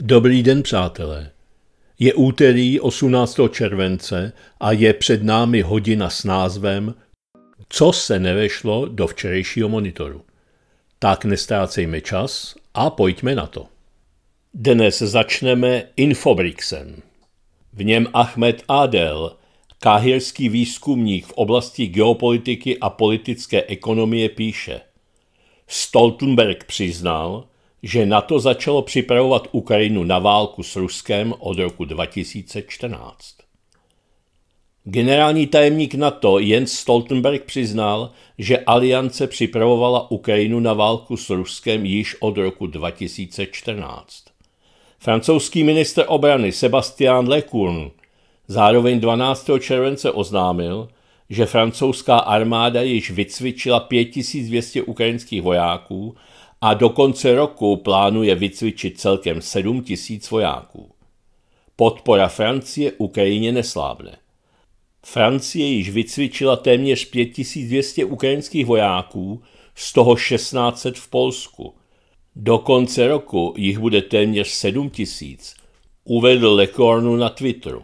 Dobrý den, přátelé. Je úterý 18. července a je před námi hodina s názvem Co se nevešlo do včerejšího monitoru. Tak nestrácejme čas a pojďme na to. Dnes začneme Infobrixem. V něm Ahmed Adel, káhirský výzkumník v oblasti geopolitiky a politické ekonomie, píše. Stoltenberg přiznal, že NATO začalo připravovat Ukrajinu na válku s Ruskem od roku 2014. Generální tajemník NATO Jens Stoltenberg přiznal, že aliance připravovala Ukrajinu na válku s Ruskem již od roku 2014. Francouzský minister obrany Sebastian Lecourne zároveň 12. července oznámil, že francouzská armáda již vycvičila 5200 ukrajinských vojáků a do konce roku plánuje vycvičit celkem 7 tisíc vojáků. Podpora Francie Ukrajině neslábne. Francie již vycvičila téměř 5200 ukrajinských vojáků, z toho 1600 v Polsku. Do konce roku jich bude téměř 7 tisíc, uvedl Lekornu na Twitteru.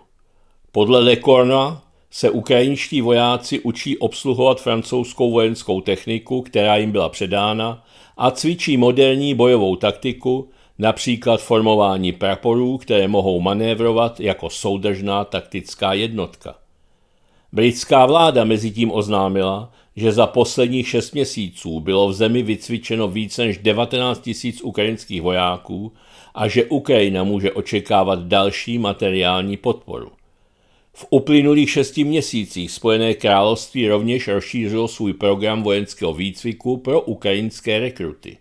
Podle Lekorna se ukrajinští vojáci učí obsluhovat francouzskou vojenskou techniku, která jim byla předána, a cvičí moderní bojovou taktiku, například formování praporů, které mohou manévrovat jako soudržná taktická jednotka. Britská vláda mezi tím oznámila, že za posledních šest měsíců bylo v zemi vycvičeno více než 19 000 ukrajinských vojáků a že Ukrajina může očekávat další materiální podporu. V uplynulých šesti měsících Spojené království rovněž rozšířilo svůj program vojenského výcviku pro ukrajinské rekruty.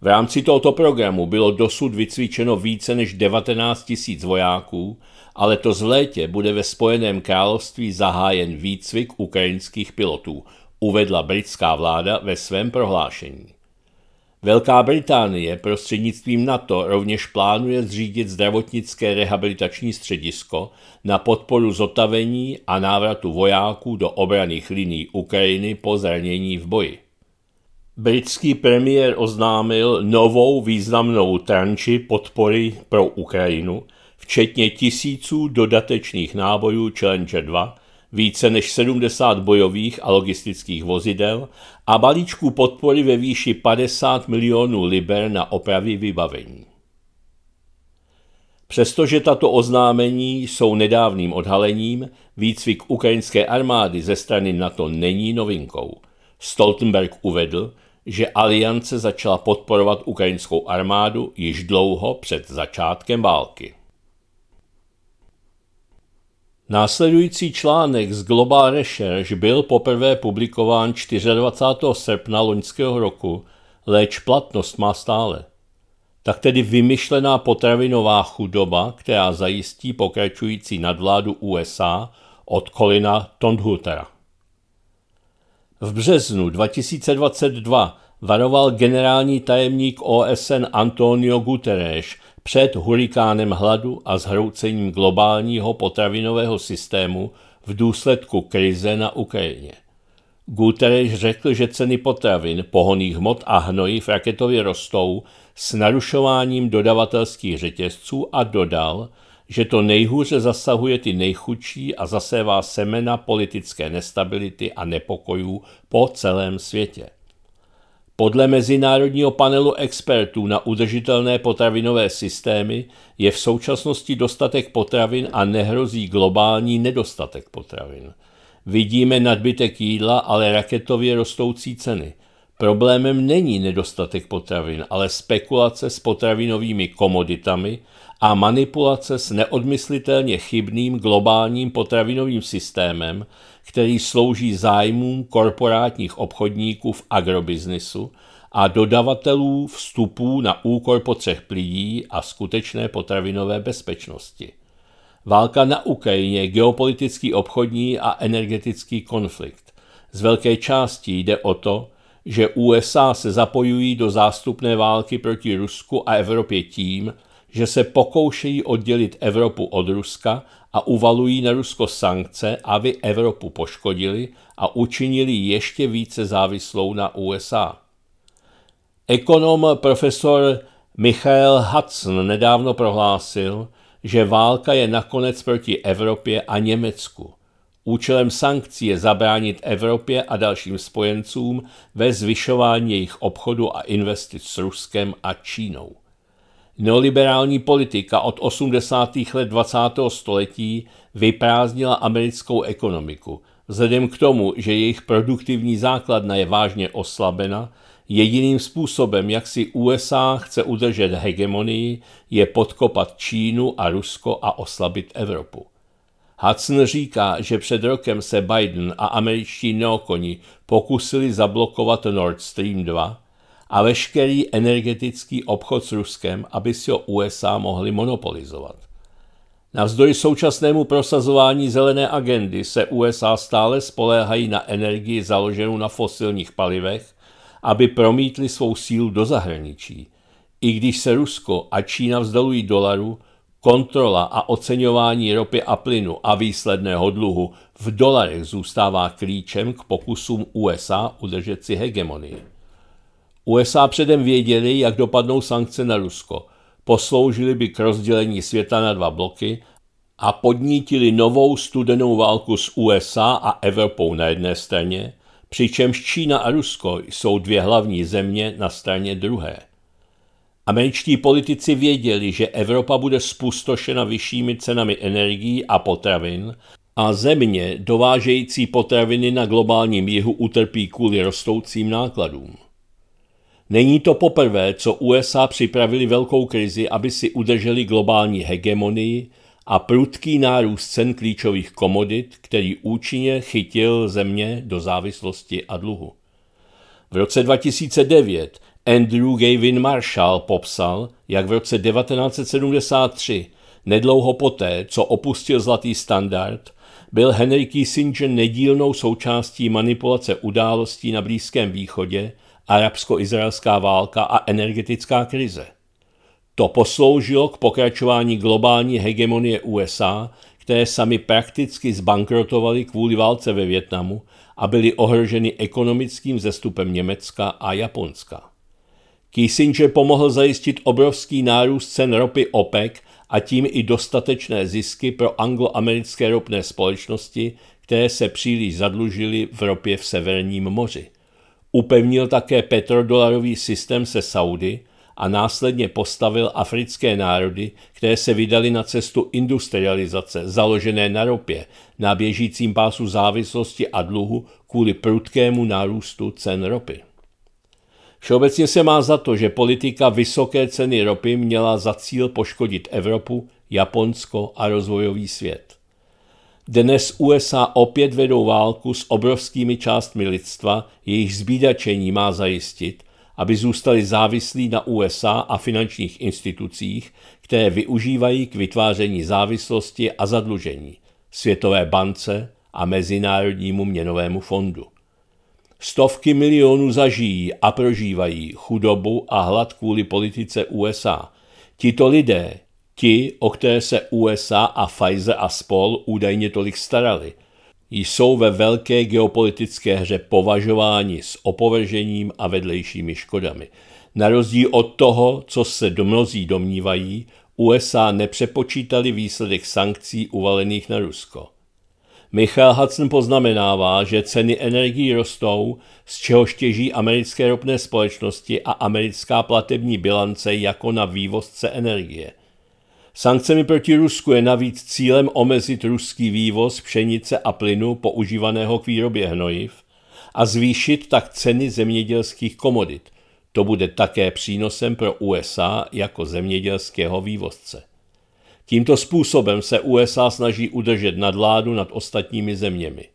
V rámci tohoto programu bylo dosud vycvičeno více než 19 000 vojáků, ale to v létě bude ve Spojeném království zahájen výcvik ukrajinských pilotů, uvedla britská vláda ve svém prohlášení. Velká Británie prostřednictvím NATO rovněž plánuje zřídit zdravotnické rehabilitační středisko na podporu zotavení a návratu vojáků do obraných linií Ukrajiny po zranění v boji. Britský premiér oznámil novou významnou tranči podpory pro Ukrajinu, včetně tisíců dodatečných nábojů Challenger 2, více než 70 bojových a logistických vozidel a balíčků podpory ve výši 50 milionů liber na opravy vybavení. Přestože tato oznámení jsou nedávným odhalením, výcvik ukrajinské armády ze strany NATO není novinkou. Stoltenberg uvedl, že aliance začala podporovat ukrajinskou armádu již dlouho před začátkem války. Následující článek z Global Research byl poprvé publikován 24. srpna loňského roku, léč platnost má stále. Tak tedy vymyšlená potravinová chudoba, která zajistí pokračující nadvládu USA od Kolina Tondhutera. V březnu 2022 varoval generální tajemník OSN Antonio Guterres před hurikánem hladu a zhroucením globálního potravinového systému v důsledku krize na Ukrajině. Guterres řekl, že ceny potravin, pohoných hmot a hnojiv raketově rostou s narušováním dodavatelských řetězců a dodal, že to nejhůře zasahuje ty nejchudší a zasévá semena politické nestability a nepokojů po celém světě. Podle mezinárodního panelu expertů na udržitelné potravinové systémy je v současnosti dostatek potravin a nehrozí globální nedostatek potravin. Vidíme nadbytek jídla, ale raketově rostoucí ceny. Problémem není nedostatek potravin, ale spekulace s potravinovými komoditami a manipulace s neodmyslitelně chybným globálním potravinovým systémem, který slouží zájmům korporátních obchodníků v agrobiznisu a dodavatelů vstupů na úkor potřeb lidí a skutečné potravinové bezpečnosti. Válka na Ukrajině je geopolitický obchodní a energetický konflikt. Z velké části jde o to, že USA se zapojují do zástupné války proti Rusku a Evropě tím, že se pokoušejí oddělit Evropu od Ruska a uvalují na Rusko sankce, aby Evropu poškodili a učinili ještě více závislou na USA. Ekonom profesor Michael Hudson nedávno prohlásil, že válka je nakonec proti Evropě a Německu. Účelem sankcí je zabránit Evropě a dalším spojencům ve zvyšování jejich obchodu a investic s Ruskem a Čínou. Neoliberální politika od 80. let 20. století vyprázdnila americkou ekonomiku. Vzhledem k tomu, že jejich produktivní základna je vážně oslabena, jediným způsobem, jak si USA chce udržet hegemonii, je podkopat Čínu a Rusko a oslabit Evropu. Hudson říká, že před rokem se Biden a američtí neokoni pokusili zablokovat Nord Stream 2, a veškerý energetický obchod s Ruskem, aby si ho USA mohli monopolizovat. Navzdory současnému prosazování zelené agendy se USA stále spoléhají na energii založenou na fosilních palivech, aby promítli svou sílu do zahraničí. I když se Rusko a Čína vzdalují dolaru, kontrola a oceňování ropy a plynu a výsledného dluhu v dolarech zůstává klíčem k pokusům USA udržet si hegemonii. USA předem věděli, jak dopadnou sankce na Rusko. Posloužili by k rozdělení světa na dva bloky a podnítili novou studenou válku s USA a Evropou na jedné straně, přičemž Čína a Rusko jsou dvě hlavní země na straně druhé. Američtí politici věděli, že Evropa bude spustošena vyššími cenami energií a potravin a země dovážející potraviny na globálním jihu utrpí kvůli rostoucím nákladům. Není to poprvé, co USA připravili velkou krizi, aby si udrželi globální hegemonii a prudký nárůst cen klíčových komodit, který účinně chytil země do závislosti a dluhu. V roce 2009 Andrew Gavin Marshall popsal, jak v roce 1973, nedlouho poté, co opustil zlatý standard, byl Henry Kissinger nedílnou součástí manipulace událostí na Blízkém východě – arabsko-izraelská válka a energetická krize. To posloužilo k pokračování globální hegemonie USA, které sami prakticky zbankrotovaly kvůli válce ve Větnamu a byly ohroženy ekonomickým zestupem Německa a Japonska. Kissinger pomohl zajistit obrovský nárůst cen ropy OPEC a tím i dostatečné zisky pro angloamerické ropné společnosti, které se příliš zadlužily v ropě v Severním moři – Upevnil také petrodolarový systém se Saudy a následně postavil africké národy, které se vydali na cestu industrializace, založené na ropě, na běžícím pásu závislosti a dluhu kvůli prudkému nárůstu cen ropy. Všeobecně se má za to, že politika vysoké ceny ropy měla za cíl poškodit Evropu, Japonsko a rozvojový svět. Dnes USA opět vedou válku s obrovskými částmi lidstva, jejich zbídačení má zajistit, aby zůstali závislí na USA a finančních institucích, které využívají k vytváření závislosti a zadlužení, Světové bance a Mezinárodnímu měnovému fondu. Stovky milionů zažijí a prožívají chudobu a hlad kvůli politice USA. Tito lidé ti, o které se USA a Pfizer a spol údajně tolik starali, jsou ve velké geopolitické hře považováni s opovržením a vedlejšími škodami. Na rozdíl od toho, co se mnozí domnívají, USA nepřepočítali výsledek sankcí uvalených na Rusko. Michal Hudson poznamenává, že ceny energií rostou, z čeho těží americké ropné společnosti a americká platební bilance jako na vývozce energie – Sankcemi proti Rusku je navíc cílem omezit ruský vývoz pšenice a plynu používaného k výrobě hnojiv a zvýšit tak ceny zemědělských komodit. To bude také přínosem pro USA jako zemědělského vývozce. Tímto způsobem se USA snaží udržet nadládu nad ostatními zeměmi.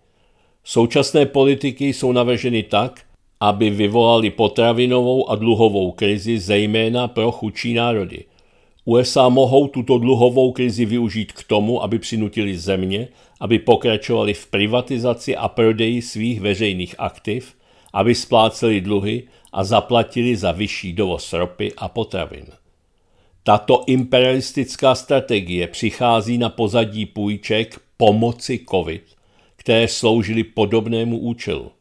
Současné politiky jsou navrženy tak, aby vyvolali potravinovou a dluhovou krizi zejména pro chudší národy – USA e mohou tuto dluhovou krizi využít k tomu, aby přinutili země, aby pokračovali v privatizaci a prodeji svých veřejných aktiv, aby spláceli dluhy a zaplatili za vyšší dovoz ropy a potravin. Tato imperialistická strategie přichází na pozadí půjček pomoci COVID, které sloužily podobnému účelu.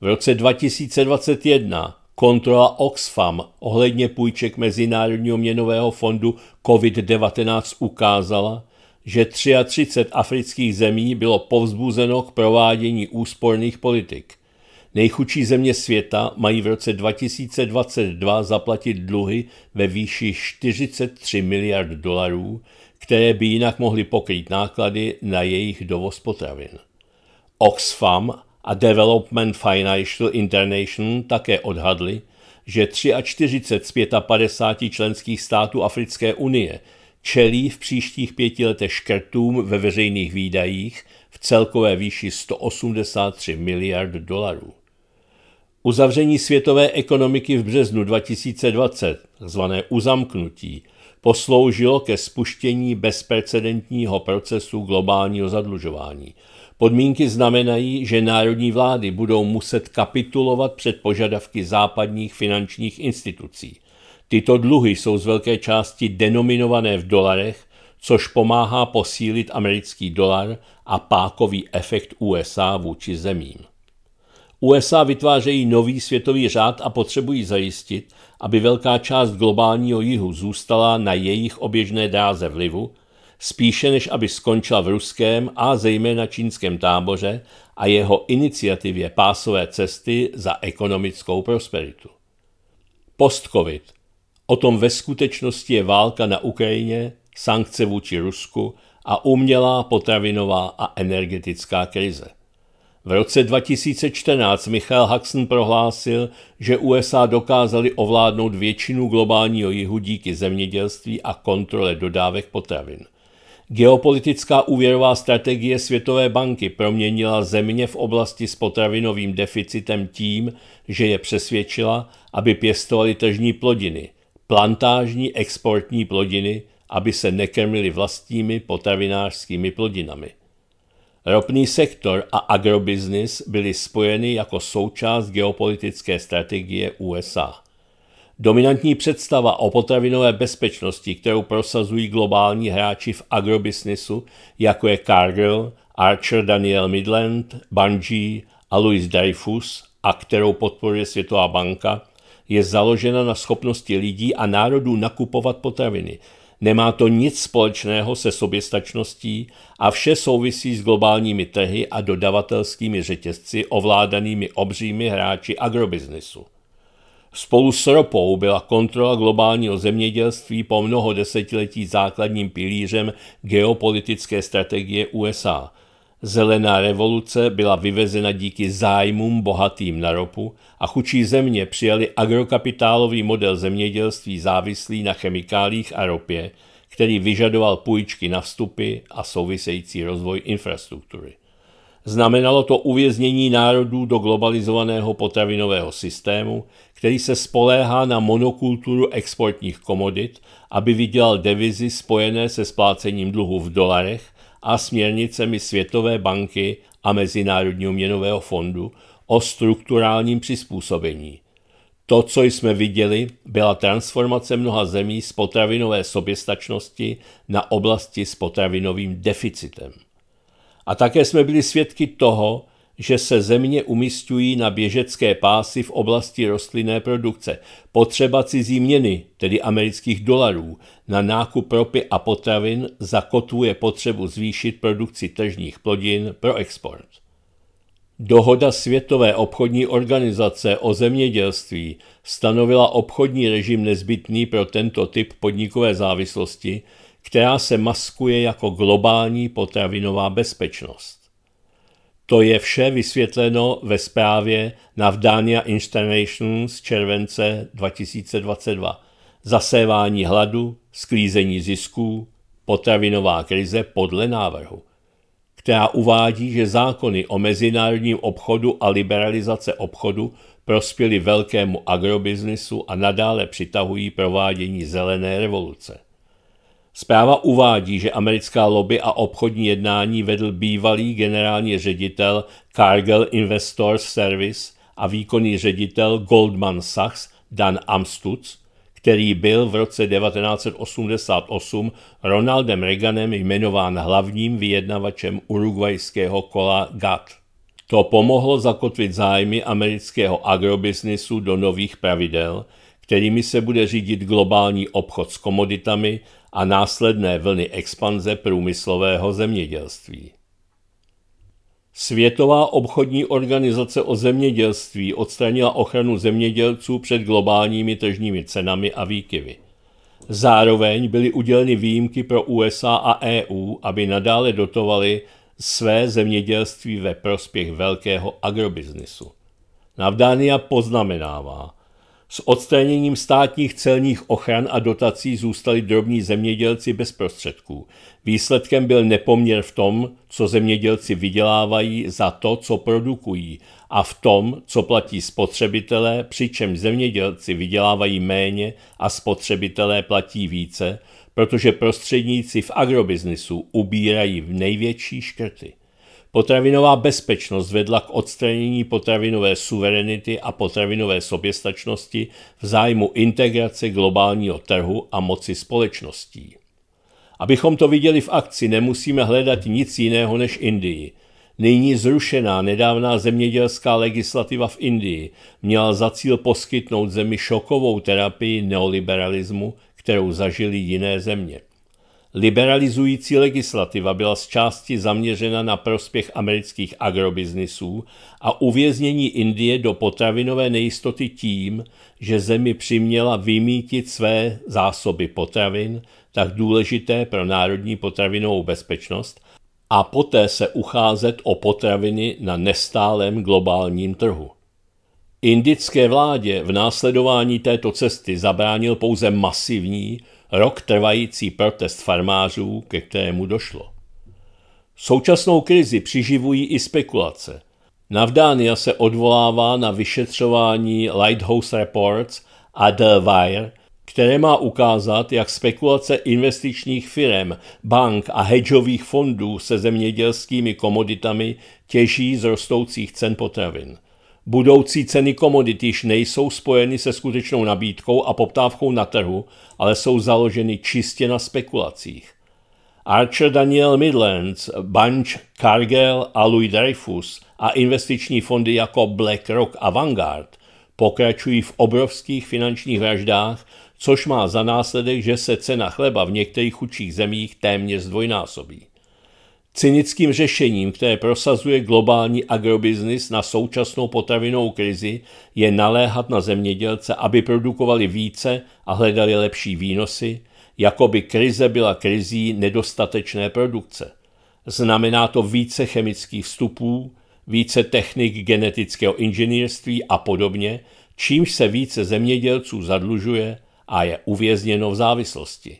V roce 2021 Kontrola Oxfam ohledně půjček Mezinárodního měnového fondu COVID-19 ukázala, že 33 afrických zemí bylo povzbuzeno k provádění úsporných politik. Nejchudší země světa mají v roce 2022 zaplatit dluhy ve výši 43 miliard dolarů, které by jinak mohly pokrýt náklady na jejich dovoz potravin. Oxfam a Development Financial International také odhadli, že 43 z 55 členských států Africké unie čelí v příštích pěti letech škrtům ve veřejných výdajích v celkové výši 183 miliard dolarů. Uzavření světové ekonomiky v březnu 2020, zvané uzamknutí, posloužilo ke spuštění bezprecedentního procesu globálního zadlužování. Podmínky znamenají, že národní vlády budou muset kapitulovat před požadavky západních finančních institucí. Tyto dluhy jsou z velké části denominované v dolarech, což pomáhá posílit americký dolar a pákový efekt USA vůči zemím. USA vytvářejí nový světový řád a potřebují zajistit, aby velká část globálního jihu zůstala na jejich oběžné dráze vlivu, spíše než aby skončila v ruském a zejména čínském táboře a jeho iniciativě pásové cesty za ekonomickou prosperitu. Post-covid. O tom ve skutečnosti je válka na Ukrajině, sankce vůči Rusku a umělá potravinová a energetická krize. V roce 2014 Michael Haxen prohlásil, že USA dokázali ovládnout většinu globálního jihu díky zemědělství a kontrole dodávek potravin. Geopolitická úvěrová strategie Světové banky proměnila země v oblasti s potravinovým deficitem tím, že je přesvědčila, aby pěstovali tržní plodiny, plantážní exportní plodiny, aby se nekrmili vlastními potravinářskými plodinami. Ropný sektor a agrobiznis byly spojeny jako součást geopolitické strategie USA. Dominantní představa o potravinové bezpečnosti, kterou prosazují globální hráči v agrobiznisu, jako je Cargill, Archer Daniel Midland, Bungie a Louis Dreyfus, a kterou podporuje Světová banka, je založena na schopnosti lidí a národů nakupovat potraviny – Nemá to nic společného se soběstačností a vše souvisí s globálními trhy a dodavatelskými řetězci ovládanými obřími hráči agrobiznisu. Spolu s ropou byla kontrola globálního zemědělství po mnoho desetiletí základním pilířem geopolitické strategie USA – Zelená revoluce byla vyvezena díky zájmům bohatým na ropu a chučí země přijali agrokapitálový model zemědělství závislý na chemikálích a ropě, který vyžadoval půjčky na vstupy a související rozvoj infrastruktury. Znamenalo to uvěznění národů do globalizovaného potravinového systému, který se spoléhá na monokulturu exportních komodit, aby vydělal devizi spojené se splácením dluhu v dolarech a směrnicemi Světové banky a Mezinárodního měnového fondu o strukturálním přizpůsobení. To, co jsme viděli, byla transformace mnoha zemí z potravinové soběstačnosti na oblasti s potravinovým deficitem. A také jsme byli svědky toho, že se země umistují na běžecké pásy v oblasti rostlinné produkce. Potřeba cizí měny, tedy amerických dolarů, na nákup ropy a potravin zakotuje potřebu zvýšit produkci tržních plodin pro export. Dohoda Světové obchodní organizace o zemědělství stanovila obchodní režim nezbytný pro tento typ podnikové závislosti, která se maskuje jako globální potravinová bezpečnost. To je vše vysvětleno ve zprávě Vdania Instanation z července 2022. Zasévání hladu, sklízení zisků, potravinová krize podle návrhu, která uvádí, že zákony o mezinárodním obchodu a liberalizace obchodu prospěly velkému agrobiznisu a nadále přitahují provádění zelené revoluce. Zpráva uvádí, že americká lobby a obchodní jednání vedl bývalý generální ředitel Cargill Investor Service a výkonný ředitel Goldman Sachs Dan Amstutz, který byl v roce 1988 Ronaldem Reaganem jmenován hlavním vyjednavačem urugvajského kola GATT. To pomohlo zakotvit zájmy amerického agrobiznisu do nových pravidel, kterými se bude řídit globální obchod s komoditami, a následné vlny expanze průmyslového zemědělství. Světová obchodní organizace o zemědělství odstranila ochranu zemědělců před globálními tržními cenami a výkyvy. Zároveň byly uděleny výjimky pro USA a EU, aby nadále dotovali své zemědělství ve prospěch velkého agrobiznisu. Navdánia poznamenává, s odstraněním státních celních ochran a dotací zůstali drobní zemědělci bez prostředků. Výsledkem byl nepoměr v tom, co zemědělci vydělávají za to, co produkují, a v tom, co platí spotřebitelé, přičemž zemědělci vydělávají méně a spotřebitelé platí více, protože prostředníci v agrobiznisu ubírají v největší škrty. Potravinová bezpečnost vedla k odstranění potravinové suverenity a potravinové soběstačnosti v zájmu integrace globálního trhu a moci společností. Abychom to viděli v akci, nemusíme hledat nic jiného než Indii. Nyní zrušená nedávná zemědělská legislativa v Indii měla za cíl poskytnout zemi šokovou terapii neoliberalismu, kterou zažili jiné země. Liberalizující legislativa byla z části zaměřena na prospěch amerických agrobiznisů a uvěznění Indie do potravinové nejistoty tím, že zemi přiměla vymítit své zásoby potravin, tak důležité pro národní potravinovou bezpečnost, a poté se ucházet o potraviny na nestálém globálním trhu. Indické vládě v následování této cesty zabránil pouze masivní rok trvající protest farmářů, ke kterému došlo. Současnou krizi přiživují i spekulace. Navdánia se odvolává na vyšetřování Lighthouse Reports a The Wire, které má ukázat, jak spekulace investičních firm, bank a hedžových fondů se zemědělskými komoditami těží z rostoucích cen potravin – Budoucí ceny komodit již nejsou spojeny se skutečnou nabídkou a poptávkou na trhu, ale jsou založeny čistě na spekulacích. Archer Daniel Midlands, Bunch, Cargill a Louis Dreyfus a investiční fondy jako BlackRock a Vanguard pokračují v obrovských finančních vraždách, což má za následek, že se cena chleba v některých chudších zemích téměř zdvojnásobí cynickým řešením, které prosazuje globální agrobiznis na současnou potravinou krizi, je naléhat na zemědělce, aby produkovali více a hledali lepší výnosy, jako by krize byla krizí nedostatečné produkce. Znamená to více chemických vstupů, více technik genetického inženýrství a podobně, čímž se více zemědělců zadlužuje a je uvězněno v závislosti.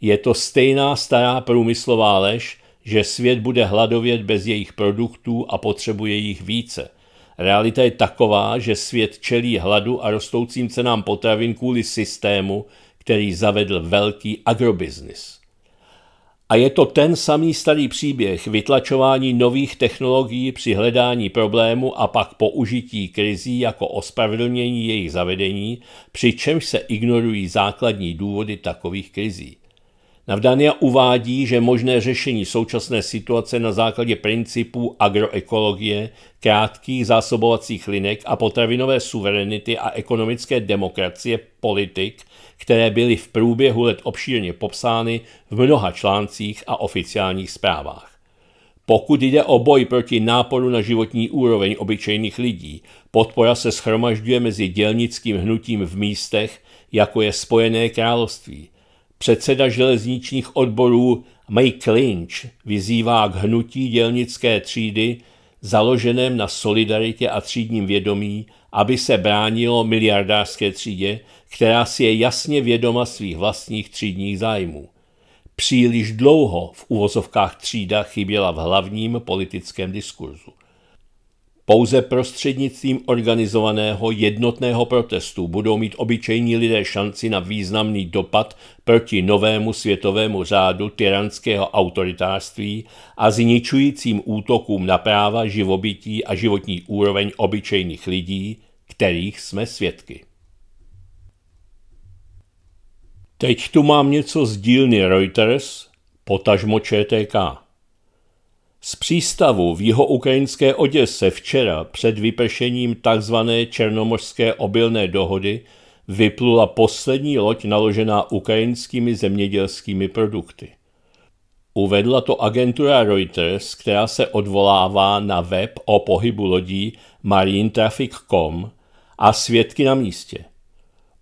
Je to stejná stará průmyslová lež, že svět bude hladovět bez jejich produktů a potřebuje jich více. Realita je taková, že svět čelí hladu a rostoucím cenám potravin kvůli systému, který zavedl velký agrobiznis. A je to ten samý starý příběh vytlačování nových technologií při hledání problému a pak použití krizí jako ospravedlnění jejich zavedení, přičemž se ignorují základní důvody takových krizí. Navdania uvádí, že možné řešení současné situace na základě principů agroekologie, krátkých zásobovacích linek a potravinové suverenity a ekonomické demokracie politik, které byly v průběhu let obšírně popsány v mnoha článcích a oficiálních zprávách. Pokud jde o boj proti náporu na životní úroveň obyčejných lidí, podpora se schromažďuje mezi dělnickým hnutím v místech, jako je Spojené království – Předseda železničních odborů Mike Lynch vyzývá k hnutí dělnické třídy založeném na solidaritě a třídním vědomí, aby se bránilo miliardářské třídě, která si je jasně vědoma svých vlastních třídních zájmů. Příliš dlouho v uvozovkách třída chyběla v hlavním politickém diskurzu. Pouze prostřednictvím organizovaného jednotného protestu budou mít obyčejní lidé šanci na významný dopad proti novému světovému řádu tyranského autoritářství a zničujícím útokům na práva, živobytí a životní úroveň obyčejných lidí, kterých jsme svědky. Teď tu mám něco z dílny Reuters, potažmo ČTK. Z přístavu v ukrajinské Oděse včera před vypršením tzv. černomořské obilné dohody vyplula poslední loď naložená ukrajinskými zemědělskými produkty. Uvedla to agentura Reuters, která se odvolává na web o pohybu lodí marintraffic.com a svědky na místě –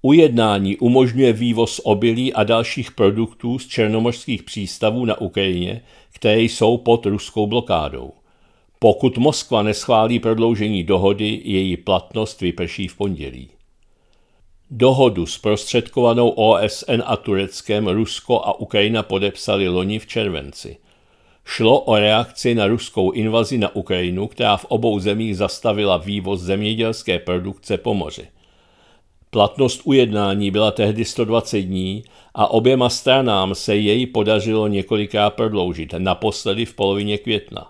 Ujednání umožňuje vývoz obilí a dalších produktů z černomořských přístavů na Ukrajině, které jsou pod ruskou blokádou. Pokud Moskva neschválí prodloužení dohody, její platnost vyprší v pondělí. Dohodu s prostředkovanou OSN a Tureckem Rusko a Ukrajina podepsali loni v červenci. Šlo o reakci na ruskou invazi na Ukrajinu, která v obou zemích zastavila vývoz zemědělské produkce po moři. Platnost ujednání byla tehdy 120 dní a oběma stranám se jej podařilo několikrát prodloužit, naposledy v polovině května.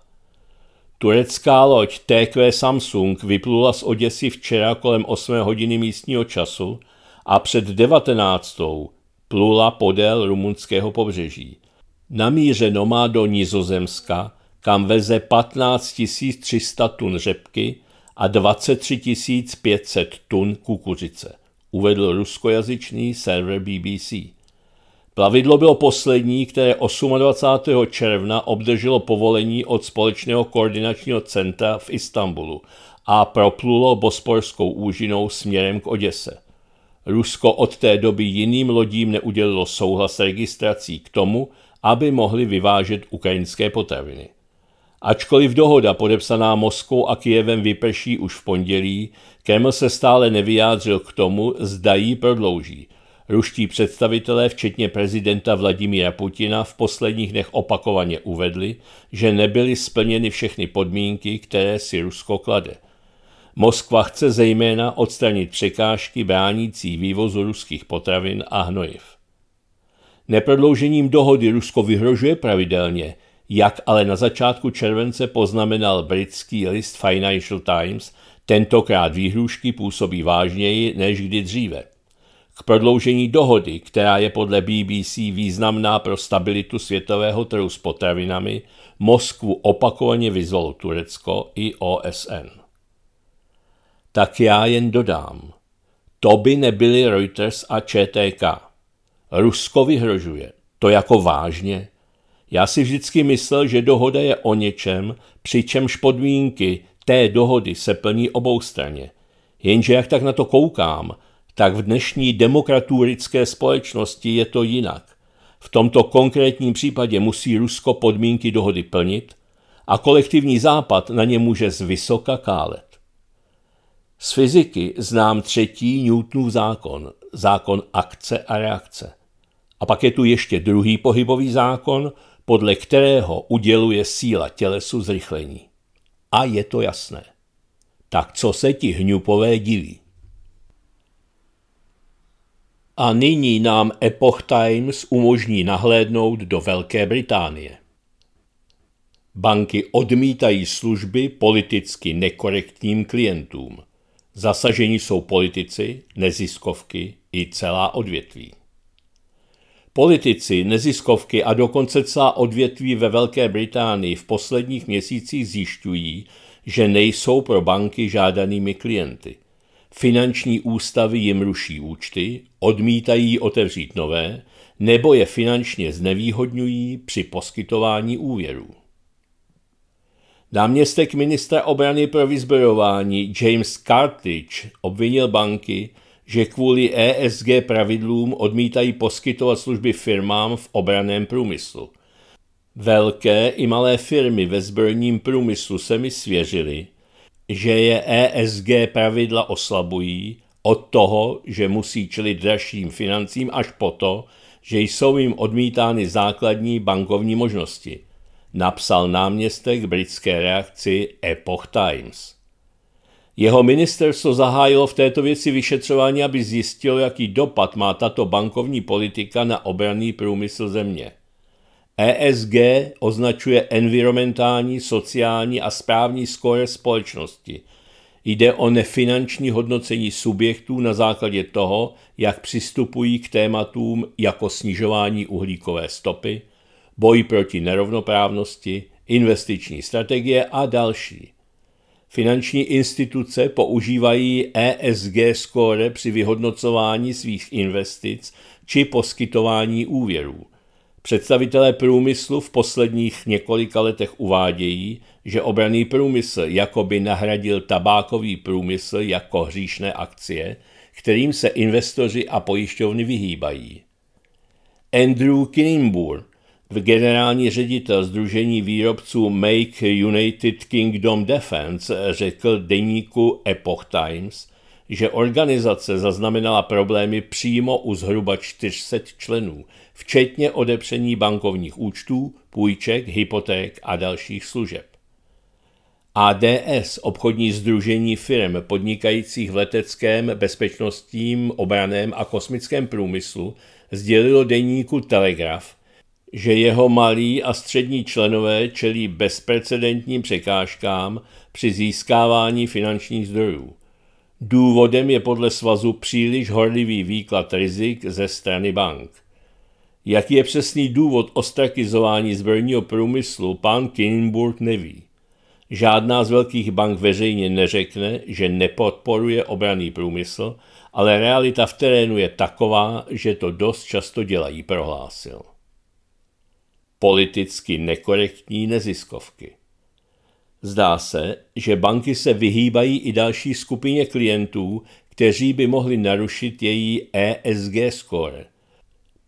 Turecká loď TQ Samsung vyplula z Oděsy včera kolem 8 hodiny místního času a před 19. plula podél rumunského pobřeží. Namířeno má do Nizozemska, kam veze 15 300 tun řepky a 23 500 tun kukuřice uvedl ruskojazyčný server BBC. Plavidlo bylo poslední, které 28. června obdrželo povolení od Společného koordinačního centra v Istanbulu a proplulo bosporskou úžinou směrem k Oděse. Rusko od té doby jiným lodím neudělilo souhlas registrací k tomu, aby mohli vyvážet ukrajinské potraviny. Ačkoliv dohoda podepsaná Moskou a Kijevem vyprší už v pondělí, Kreml se stále nevyjádřil k tomu, zda ji prodlouží. Ruští představitelé, včetně prezidenta Vladimíra Putina, v posledních dnech opakovaně uvedli, že nebyly splněny všechny podmínky, které si Rusko klade. Moskva chce zejména odstranit překážky bránící vývozu ruských potravin a hnojiv. Neprodloužením dohody Rusko vyhrožuje pravidelně – jak ale na začátku července poznamenal britský list Financial Times, tentokrát výhrušky působí vážněji než kdy dříve. K prodloužení dohody, která je podle BBC významná pro stabilitu světového trhu s potravinami, Moskvu opakovaně vyzval Turecko i OSN. Tak já jen dodám. To by nebyli Reuters a ČTK. Rusko vyhrožuje. To jako vážně. Já si vždycky myslel, že dohoda je o něčem, přičemž podmínky té dohody se plní obou straně. Jenže jak tak na to koukám, tak v dnešní demokratůrické společnosti je to jinak. V tomto konkrétním případě musí Rusko podmínky dohody plnit a kolektivní západ na ně může zvysoka kálet. Z fyziky znám třetí Newtonův zákon, zákon akce a reakce. A pak je tu ještě druhý pohybový zákon, podle kterého uděluje síla tělesu zrychlení. A je to jasné. Tak co se ti hňupové diví? A nyní nám Epoch Times umožní nahlédnout do Velké Británie. Banky odmítají služby politicky nekorektním klientům. Zasaženi jsou politici, neziskovky i celá odvětví. Politici, neziskovky a dokonce celá odvětví ve Velké Británii v posledních měsících zjišťují, že nejsou pro banky žádanými klienty. Finanční ústavy jim ruší účty, odmítají otevřít nové nebo je finančně znevýhodňují při poskytování úvěrů. Náměstek ministra obrany pro vyzbrojování James Cartridge obvinil banky, že kvůli ESG pravidlům odmítají poskytovat služby firmám v obraném průmyslu. Velké i malé firmy ve zbrojním průmyslu se mi svěřily, že je ESG pravidla oslabují od toho, že musí čelit dražším financím až po to, že jsou jim odmítány základní bankovní možnosti, napsal náměstek britské reakci Epoch Times. Jeho ministerstvo zahájilo v této věci vyšetřování, aby zjistilo, jaký dopad má tato bankovní politika na obranný průmysl země. ESG označuje environmentální, sociální a správní skóre společnosti. Jde o nefinanční hodnocení subjektů na základě toho, jak přistupují k tématům jako snižování uhlíkové stopy, boj proti nerovnoprávnosti, investiční strategie a další. Finanční instituce používají ESG score při vyhodnocování svých investic či poskytování úvěrů. Představitelé průmyslu v posledních několika letech uvádějí, že obraný průmysl jakoby nahradil tabákový průmysl jako hříšné akcie, kterým se investoři a pojišťovny vyhýbají. Andrew Kinnimbourne Generální ředitel Združení výrobců Make United Kingdom Defense řekl deníku Epoch Times, že organizace zaznamenala problémy přímo u zhruba 400 členů, včetně odepření bankovních účtů, půjček, hypoték a dalších služeb. ADS, obchodní združení firm podnikajících v leteckém, bezpečnostním, obraném a kosmickém průmyslu, sdělilo deníku Telegraph že jeho malí a střední členové čelí bezprecedentním překážkám při získávání finančních zdrojů. Důvodem je podle svazu příliš horlivý výklad rizik ze strany bank. Jaký je přesný důvod ostrakizování zbrojního průmyslu, pan Kinburg neví. Žádná z velkých bank veřejně neřekne, že nepodporuje obraný průmysl, ale realita v terénu je taková, že to dost často dělají, prohlásil politicky nekorektní neziskovky. Zdá se, že banky se vyhýbají i další skupině klientů, kteří by mohli narušit její ESG score.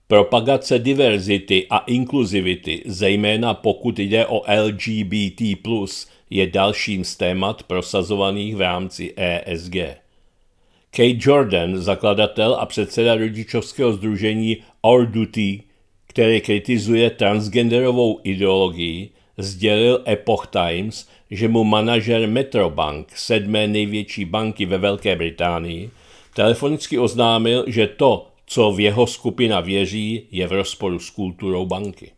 Propagace diverzity a inkluzivity, zejména pokud jde o LGBT+, je dalším z témat prosazovaných v rámci ESG. Kate Jordan, zakladatel a předseda rodičovského združení Our Duty, který kritizuje transgenderovou ideologii, sdělil Epoch Times, že mu manažer Metrobank, sedmé největší banky ve Velké Británii, telefonicky oznámil, že to, co v jeho skupina věří, je v rozporu s kulturou banky.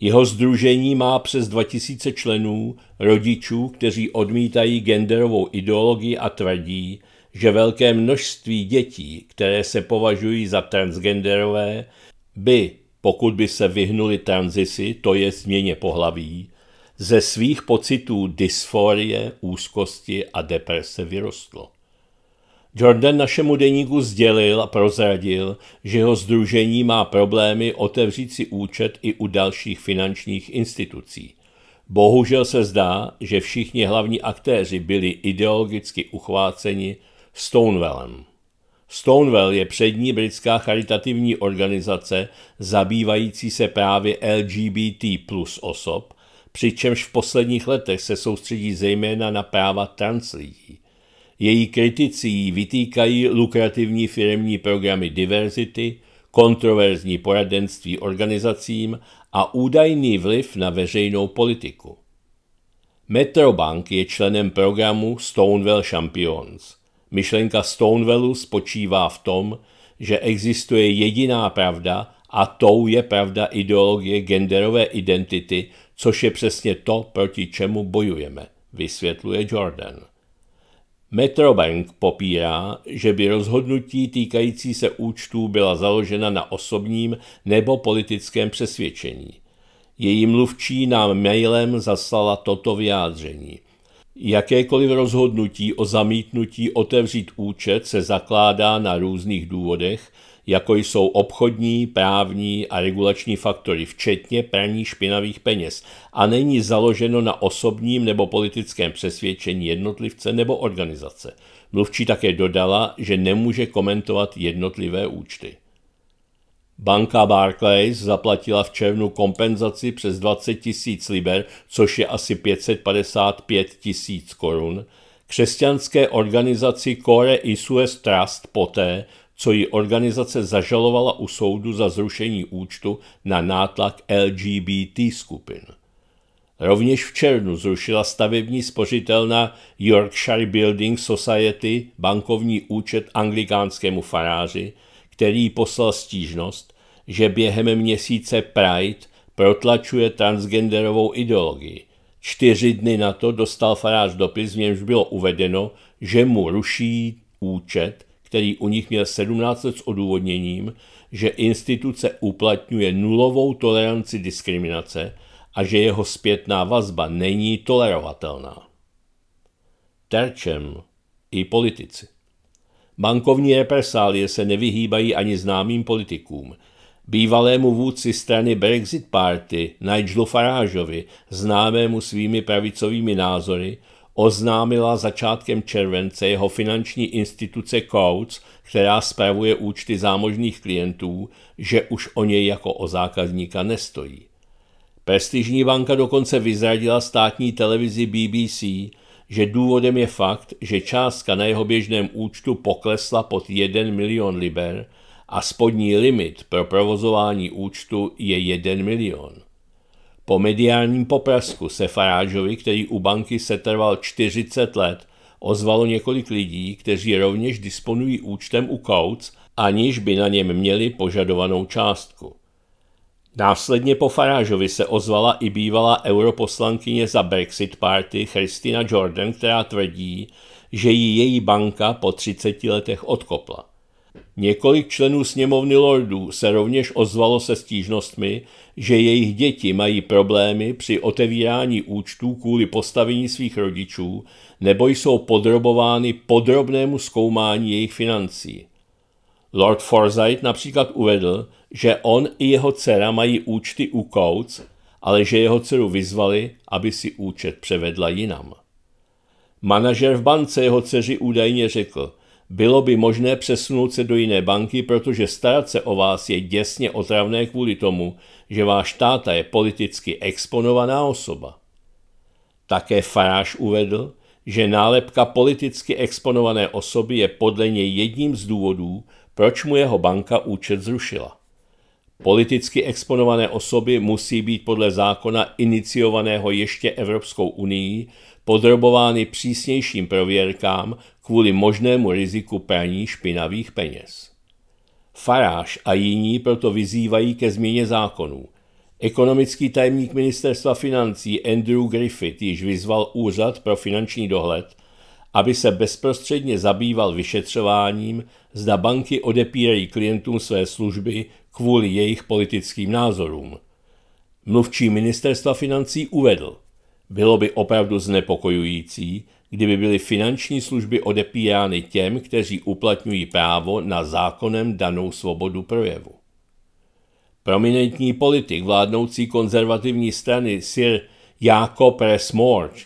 Jeho združení má přes 2000 členů, rodičů, kteří odmítají genderovou ideologii a tvrdí, že velké množství dětí, které se považují za transgenderové, by pokud by se vyhnuli tranzisi, to je změně pohlaví, ze svých pocitů dysforie, úzkosti a deprese vyrostlo. Jordan našemu deníku sdělil a prozradil, že jeho združení má problémy otevřít si účet i u dalších finančních institucí. Bohužel se zdá, že všichni hlavní aktéři byli ideologicky uchváceni Stonewallem. Stonewell je přední britská charitativní organizace zabývající se právě LGBT plus osob, přičemž v posledních letech se soustředí zejména na práva trans lidí. Její kritici jí vytýkají lukrativní firmní programy diverzity, kontroverzní poradenství organizacím a údajný vliv na veřejnou politiku. Metrobank je členem programu Stonewell Champions – Myšlenka Stonewallu spočívá v tom, že existuje jediná pravda a tou je pravda ideologie genderové identity, což je přesně to, proti čemu bojujeme, vysvětluje Jordan. Metrobank popírá, že by rozhodnutí týkající se účtů byla založena na osobním nebo politickém přesvědčení. Její mluvčí nám mailem zaslala toto vyjádření – Jakékoliv rozhodnutí o zamítnutí otevřít účet se zakládá na různých důvodech, jako jsou obchodní, právní a regulační faktory, včetně praní špinavých peněz, a není založeno na osobním nebo politickém přesvědčení jednotlivce nebo organizace. Mluvčí také dodala, že nemůže komentovat jednotlivé účty. Banka Barclays zaplatila v červnu kompenzaci přes 20 tisíc liber, což je asi 555 tisíc korun, křesťanské organizaci Core Isues Trust poté, co ji organizace zažalovala u soudu za zrušení účtu na nátlak LGBT skupin. Rovněž v červnu zrušila stavební spořitelna Yorkshire Building Society bankovní účet anglikánskému faráři, který poslal stížnost, že během měsíce Pride protlačuje transgenderovou ideologii. Čtyři dny na to dostal farář dopis, v němž bylo uvedeno, že mu ruší účet, který u nich měl 17 let s odůvodněním, že instituce uplatňuje nulovou toleranci diskriminace a že jeho zpětná vazba není tolerovatelná. Terčem i politici. Bankovní represálie se nevyhýbají ani známým politikům – bývalému vůdci strany Brexit Party Nigelu Farageovi, známému svými pravicovými názory, oznámila začátkem července jeho finanční instituce Coates, která spravuje účty zámožných klientů, že už o něj jako o zákazníka nestojí. Prestižní banka dokonce vyzradila státní televizi BBC, že důvodem je fakt, že částka na jeho běžném účtu poklesla pod 1 milion liber – a spodní limit pro provozování účtu je 1 milion. Po mediálním poprasku se Farážovi, který u banky setrval 40 let, ozvalo několik lidí, kteří rovněž disponují účtem u Kouc, aniž by na něm měli požadovanou částku. Následně po Farážovi se ozvala i bývalá europoslankyně za Brexit Party Christina Jordan, která tvrdí, že ji její banka po 30 letech odkopla. Několik členů sněmovny lordů se rovněž ozvalo se stížnostmi, že jejich děti mají problémy při otevírání účtů kvůli postavení svých rodičů nebo jsou podrobovány podrobnému zkoumání jejich financí. Lord Forsyth například uvedl, že on i jeho dcera mají účty u Coates, ale že jeho dceru vyzvali, aby si účet převedla jinam. Manažer v bance jeho dceři údajně řekl – bylo by možné přesunout se do jiné banky, protože starat se o vás je děsně otravné kvůli tomu, že váš táta je politicky exponovaná osoba. Také Faráš uvedl, že nálepka politicky exponované osoby je podle něj jedním z důvodů, proč mu jeho banka účet zrušila. Politicky exponované osoby musí být podle zákona iniciovaného ještě Evropskou unii podrobovány přísnějším prověrkám kvůli možnému riziku praní špinavých peněz. Faráš a jiní proto vyzývají ke změně zákonů. Ekonomický tajemník ministerstva financí Andrew Griffith již vyzval Úřad pro finanční dohled, aby se bezprostředně zabýval vyšetřováním, zda banky odepírají klientům své služby kvůli jejich politickým názorům. Mluvčí ministerstva financí uvedl, bylo by opravdu znepokojující, kdyby byly finanční služby odepírány těm, kteří uplatňují právo na zákonem danou svobodu projevu. Prominentní politik vládnoucí konzervativní strany Sir Jakob rees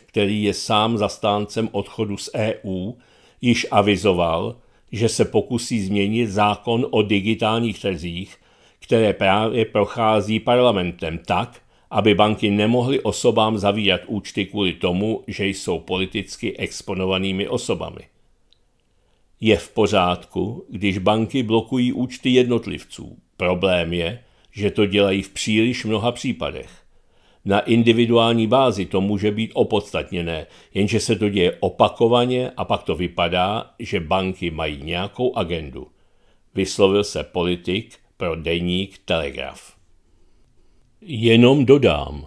který je sám zastáncem odchodu z EU, již avizoval, že se pokusí změnit zákon o digitálních trzích, které právě prochází parlamentem tak, aby banky nemohly osobám zavíjat účty kvůli tomu, že jsou politicky exponovanými osobami. Je v pořádku, když banky blokují účty jednotlivců. Problém je, že to dělají v příliš mnoha případech. Na individuální bázi to může být opodstatněné, jenže se to děje opakovaně a pak to vypadá, že banky mají nějakou agendu. Vyslovil se politik pro deník Telegraph. Jenom dodám,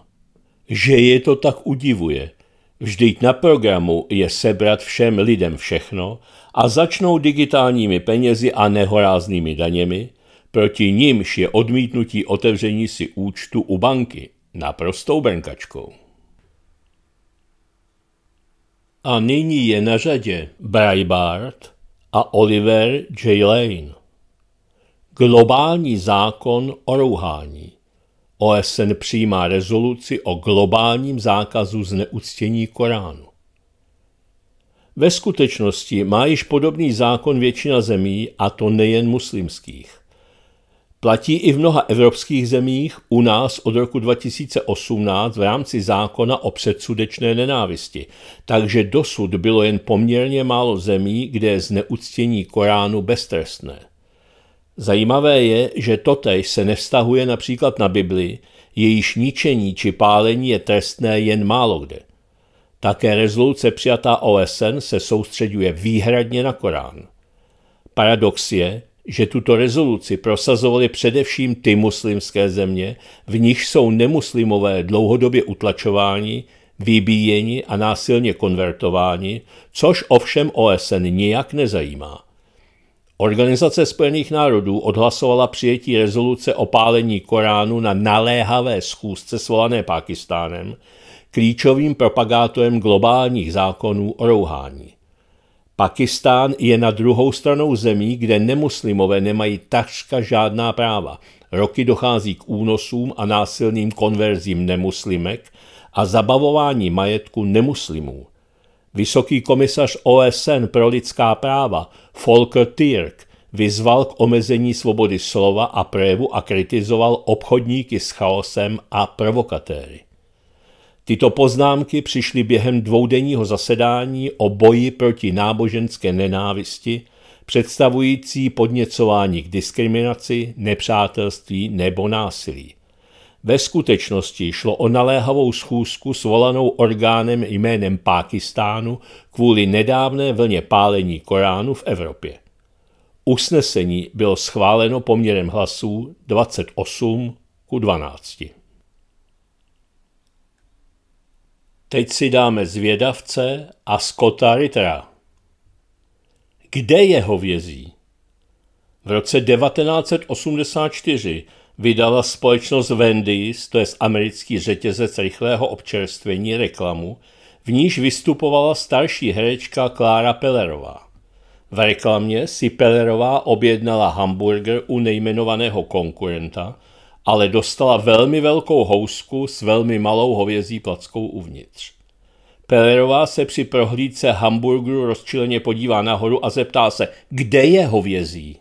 že je to tak udivuje. Vždyť na programu je sebrat všem lidem všechno a začnou digitálními penězi a nehoráznými daněmi, proti nímž je odmítnutí otevření si účtu u banky naprostou brnkačkou. A nyní je na řadě Breitbart a Oliver J. Lane. Globální zákon o rouhání. OSN přijímá rezoluci o globálním zákazu zneuctění Koránu. Ve skutečnosti má již podobný zákon většina zemí, a to nejen muslimských. Platí i v mnoha evropských zemích, u nás od roku 2018 v rámci zákona o předsudečné nenávisti, takže dosud bylo jen poměrně málo zemí, kde je zneuctění Koránu beztrestné. Zajímavé je, že totež se nevztahuje například na Bibli, jejíž ničení či pálení je trestné jen málo kde. Také rezoluce přijatá OSN se soustředuje výhradně na Korán. Paradox je, že tuto rezoluci prosazovali především ty muslimské země, v nich jsou nemuslimové dlouhodobě utlačováni, vybíjeni a násilně konvertováni, což ovšem OSN nijak nezajímá. Organizace Spojených národů odhlasovala přijetí rezoluce o pálení Koránu na naléhavé schůzce svolané Pákistánem, klíčovým propagátorem globálních zákonů o rouhání. Pakistán je na druhou stranou zemí, kde nemuslimové nemají takřka žádná práva. Roky dochází k únosům a násilným konverzím nemuslimek a zabavování majetku nemuslimů. Vysoký komisař OSN pro lidská práva Volker Tirk vyzval k omezení svobody slova a projevu a kritizoval obchodníky s chaosem a provokatéry. Tyto poznámky přišly během dvoudenního zasedání o boji proti náboženské nenávisti, představující podněcování k diskriminaci, nepřátelství nebo násilí. Ve skutečnosti šlo o naléhavou schůzku svolanou orgánem jménem Pákistánu kvůli nedávné vlně pálení Koránu v Evropě. Usnesení bylo schváleno poměrem hlasů 28 ku 12. Teď si dáme zvědavce a Scotta Rittera. Kde jeho vězí? V roce 1984 vydala společnost Wendy's, to je americký řetězec rychlého občerstvení, reklamu, v níž vystupovala starší herečka Klára Pellerová. V reklamě si Pellerová objednala hamburger u nejmenovaného konkurenta, ale dostala velmi velkou housku s velmi malou hovězí plackou uvnitř. Pellerová se při prohlídce hamburgeru rozčileně podívá nahoru a zeptá se, kde je hovězí.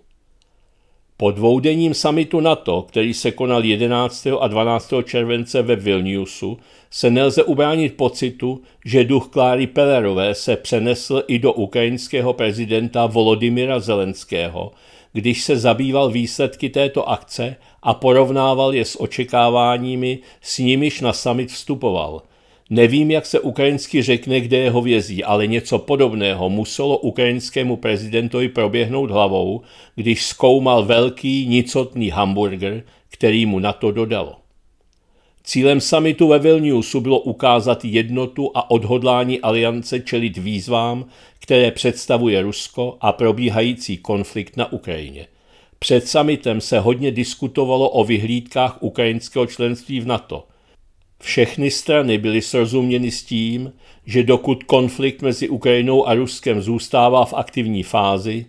Po dvoudenním samitu NATO, který se konal 11. a 12. července ve Vilniusu, se nelze ubránit pocitu, že duch Kláry Pelerové se přenesl i do ukrajinského prezidenta Volodymyra Zelenského, když se zabýval výsledky této akce a porovnával je s očekáváními, s nimiž na summit vstupoval – Nevím, jak se ukrajinsky řekne, kde je hovězí, ale něco podobného muselo ukrajinskému prezidentovi proběhnout hlavou, když zkoumal velký, nicotný hamburger, který mu na to dodalo. Cílem samitu ve Vilniusu bylo ukázat jednotu a odhodlání aliance čelit výzvám, které představuje Rusko a probíhající konflikt na Ukrajině. Před samitem se hodně diskutovalo o vyhlídkách ukrajinského členství v NATO – všechny strany byly srozuměny s tím, že dokud konflikt mezi Ukrajinou a Ruskem zůstává v aktivní fázi,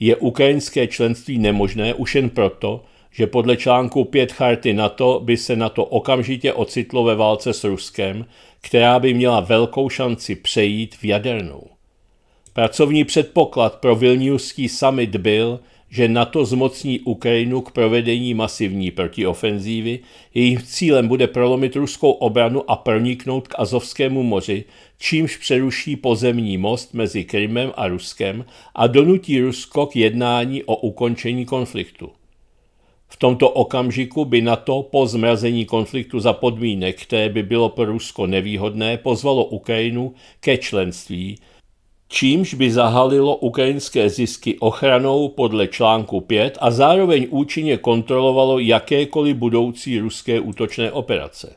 je ukrajinské členství nemožné už jen proto, že podle článku 5 charty NATO by se NATO okamžitě ocitlo ve válce s Ruskem, která by měla velkou šanci přejít v jadernou. Pracovní předpoklad pro Vilniuský summit byl, že NATO zmocní Ukrajinu k provedení masivní protiofenzívy, jejím cílem bude prolomit ruskou obranu a proniknout k Azovskému moři, čímž přeruší pozemní most mezi Krymem a Ruskem a donutí Rusko k jednání o ukončení konfliktu. V tomto okamžiku by NATO po zmrazení konfliktu za podmínek, které by bylo pro Rusko nevýhodné, pozvalo Ukrajinu ke členství, čímž by zahalilo ukrajinské zisky ochranou podle článku 5 a zároveň účinně kontrolovalo jakékoliv budoucí ruské útočné operace.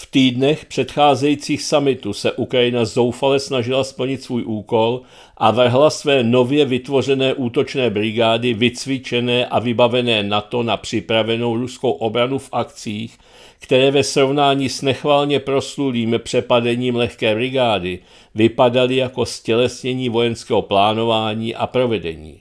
V týdnech předcházejících samitu se Ukrajina zoufale snažila splnit svůj úkol a vrhla své nově vytvořené útočné brigády vycvičené a vybavené NATO na připravenou ruskou obranu v akcích, které ve srovnání s nechválně proslulým přepadením lehké brigády vypadaly jako stělesnění vojenského plánování a provedení.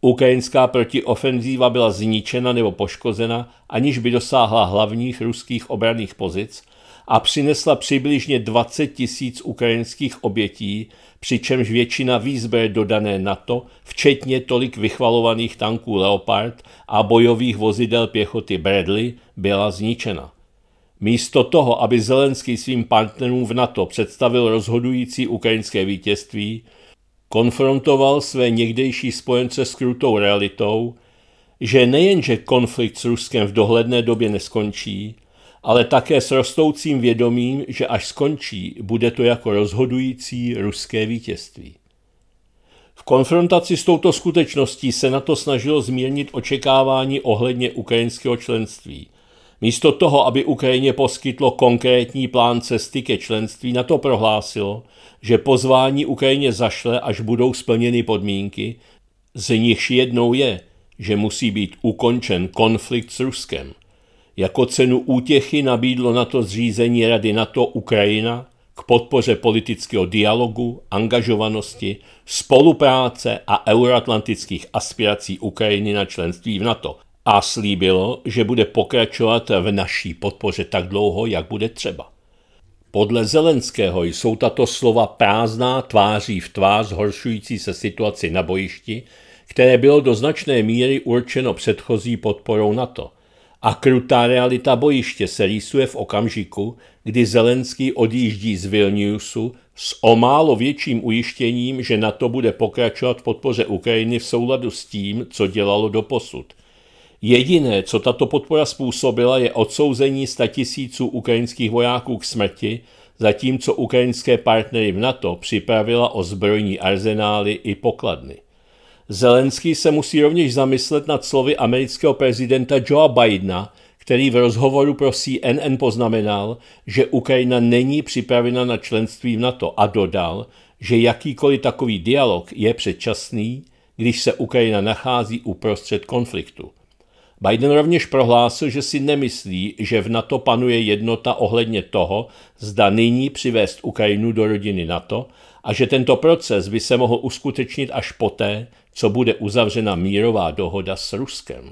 Ukrajinská protiofenzíva byla zničena nebo poškozena, aniž by dosáhla hlavních ruských obraných pozic a přinesla přibližně 20 tisíc ukrajinských obětí, přičemž většina výzbroje dodané NATO, včetně tolik vychvalovaných tanků Leopard a bojových vozidel pěchoty Bradley, byla zničena. Místo toho, aby Zelenský svým partnerům v NATO představil rozhodující ukrajinské vítězství, konfrontoval své někdejší spojence s krutou realitou, že nejenže konflikt s Ruskem v dohledné době neskončí, ale také s rostoucím vědomím, že až skončí, bude to jako rozhodující ruské vítězství. V konfrontaci s touto skutečností se na to snažilo zmírnit očekávání ohledně ukrajinského členství – Místo toho, aby Ukrajině poskytlo konkrétní plán cesty ke členství, na to prohlásilo, že pozvání Ukrajině zašle, až budou splněny podmínky, z nichž jednou je, že musí být ukončen konflikt s Ruskem. Jako cenu útěchy nabídlo na to zřízení Rady NATO Ukrajina k podpoře politického dialogu, angažovanosti, spolupráce a euroatlantických aspirací Ukrajiny na členství v NATO a slíbilo, že bude pokračovat v naší podpoře tak dlouho, jak bude třeba. Podle Zelenského jsou tato slova prázdná tváří v tvář zhoršující se situaci na bojišti, které bylo do značné míry určeno předchozí podporou NATO. A krutá realita bojiště se rýsuje v okamžiku, kdy Zelenský odjíždí z Vilniusu s o málo větším ujištěním, že NATO bude pokračovat v podpoře Ukrajiny v souladu s tím, co dělalo doposud, Jediné, co tato podpora způsobila, je odsouzení statisíců ukrajinských vojáků k smrti, zatímco ukrajinské partnery v NATO připravila o zbrojní arzenály i pokladny. Zelenský se musí rovněž zamyslet nad slovy amerického prezidenta Joea Bidena, který v rozhovoru pro CNN poznamenal, že Ukrajina není připravena na členství v NATO a dodal, že jakýkoliv takový dialog je předčasný, když se Ukrajina nachází uprostřed konfliktu. Biden rovněž prohlásil, že si nemyslí, že v NATO panuje jednota ohledně toho, zda nyní přivést Ukrajinu do rodiny NATO a že tento proces by se mohl uskutečnit až poté, co bude uzavřena mírová dohoda s Ruskem.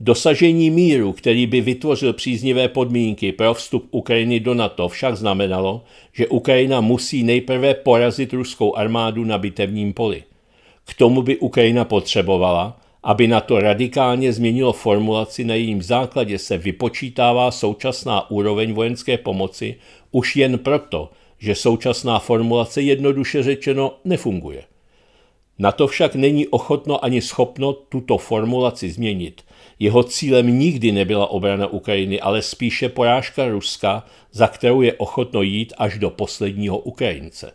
Dosažení míru, který by vytvořil příznivé podmínky pro vstup Ukrajiny do NATO, však znamenalo, že Ukrajina musí nejprve porazit ruskou armádu na bitevním poli. K tomu by Ukrajina potřebovala, aby na to radikálně změnilo formulaci, na jejím základě se vypočítává současná úroveň vojenské pomoci už jen proto, že současná formulace jednoduše řečeno nefunguje. Na to však není ochotno ani schopno tuto formulaci změnit. Jeho cílem nikdy nebyla obrana Ukrajiny, ale spíše porážka Ruska, za kterou je ochotno jít až do posledního Ukrajince.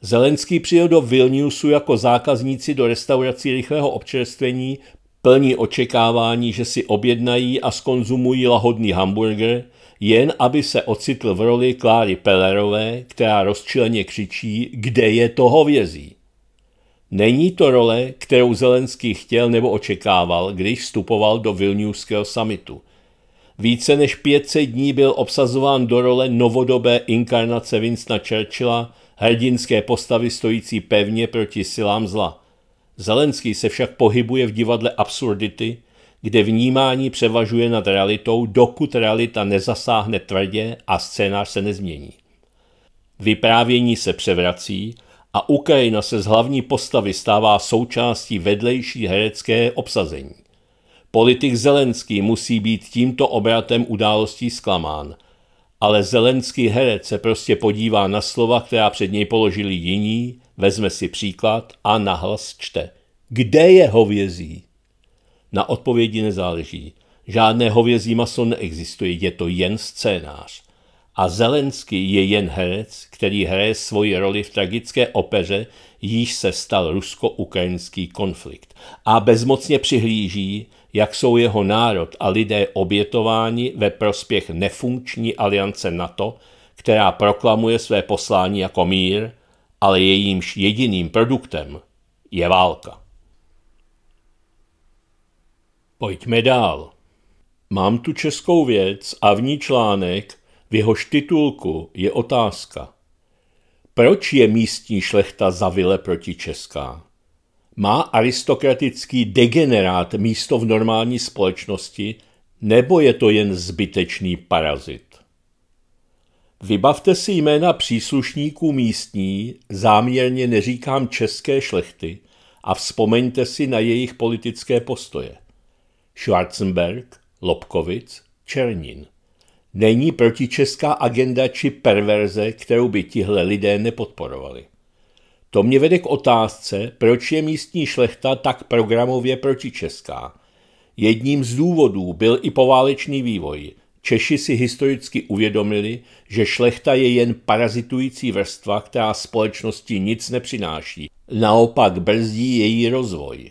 Zelenský přijel do Vilniusu jako zákazníci do restaurací rychlého občerstvení, plní očekávání, že si objednají a skonzumují lahodný hamburger, jen aby se ocitl v roli Kláry Pellerové, která rozčileně křičí, kde je to hovězí. Není to role, kterou Zelenský chtěl nebo očekával, když vstupoval do Vilniuského samitu. Více než 500 dní byl obsazován do role novodobé inkarnace Winstona Churchilla – hrdinské postavy stojící pevně proti silám zla. Zelenský se však pohybuje v divadle absurdity, kde vnímání převažuje nad realitou, dokud realita nezasáhne tvrdě a scénář se nezmění. Vyprávění se převrací a Ukrajina se z hlavní postavy stává součástí vedlejší herecké obsazení. Politik Zelenský musí být tímto obratem událostí zklamán – ale zelenský herec se prostě podívá na slova, která před něj položili jiní, vezme si příklad a nahlas čte. Kde je hovězí? Na odpovědi nezáleží. Žádné hovězí maso neexistuje, je to jen scénář. A Zelenský je jen herec, který hraje svoji roli v tragické opeře, již se stal rusko-ukrajinský konflikt. A bezmocně přihlíží, jak jsou jeho národ a lidé obětováni ve prospěch nefunkční aliance NATO, která proklamuje své poslání jako mír, ale jejímž jediným produktem je válka. Pojďme dál. Mám tu českou věc a v ní článek, v jeho titulku je otázka. Proč je místní šlechta zavile proti česká? Má aristokratický degenerát místo v normální společnosti, nebo je to jen zbytečný parazit? Vybavte si jména příslušníků místní, záměrně neříkám české šlechty, a vzpomeňte si na jejich politické postoje. Schwarzenberg, Lobkovic, Černin. Není protičeská agenda či perverze, kterou by tihle lidé nepodporovali. To mě vede k otázce, proč je místní šlechta tak programově protičeská. Jedním z důvodů byl i poválečný vývoj. Češi si historicky uvědomili, že šlechta je jen parazitující vrstva, která společnosti nic nepřináší, naopak brzdí její rozvoj.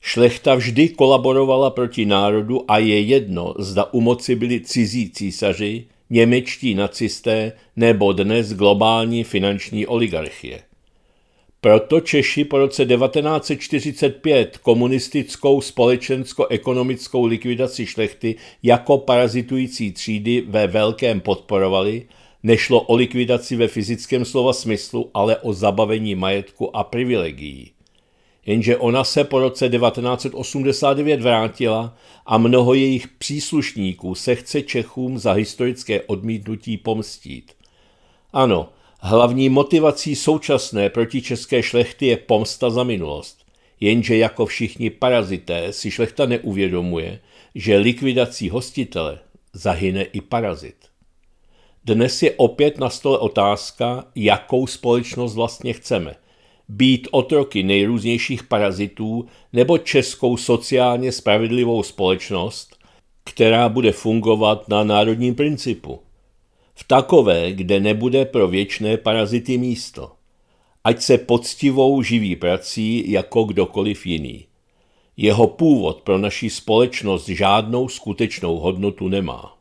Šlechta vždy kolaborovala proti národu a je jedno, zda u moci byli cizí císaři, němečtí nacisté nebo dnes globální finanční oligarchie. Proto Češi po roce 1945 komunistickou společensko-ekonomickou likvidaci šlechty jako parazitující třídy ve velkém podporovali, nešlo o likvidaci ve fyzickém slova smyslu, ale o zabavení majetku a privilegií. Jenže ona se po roce 1989 vrátila a mnoho jejich příslušníků se chce Čechům za historické odmítnutí pomstít. Ano, Hlavní motivací současné protičeské šlechty je pomsta za minulost. Jenže jako všichni parazité si šlechta neuvědomuje, že likvidací hostitele zahyne i parazit. Dnes je opět na stole otázka, jakou společnost vlastně chceme. Být otroky nejrůznějších parazitů nebo českou sociálně spravedlivou společnost, která bude fungovat na národním principu v takové, kde nebude pro věčné parazity místo. Ať se poctivou živí prací jako kdokoliv jiný. Jeho původ pro naši společnost žádnou skutečnou hodnotu nemá.